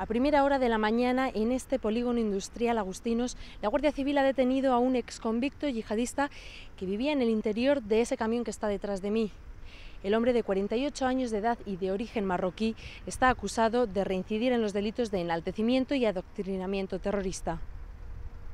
A primera hora de la mañana, en este polígono industrial Agustinos, la Guardia Civil ha detenido a un exconvicto yihadista que vivía en el interior de ese camión que está detrás de mí. El hombre de 48 años de edad y de origen marroquí está acusado de reincidir en los delitos de enaltecimiento y adoctrinamiento terrorista.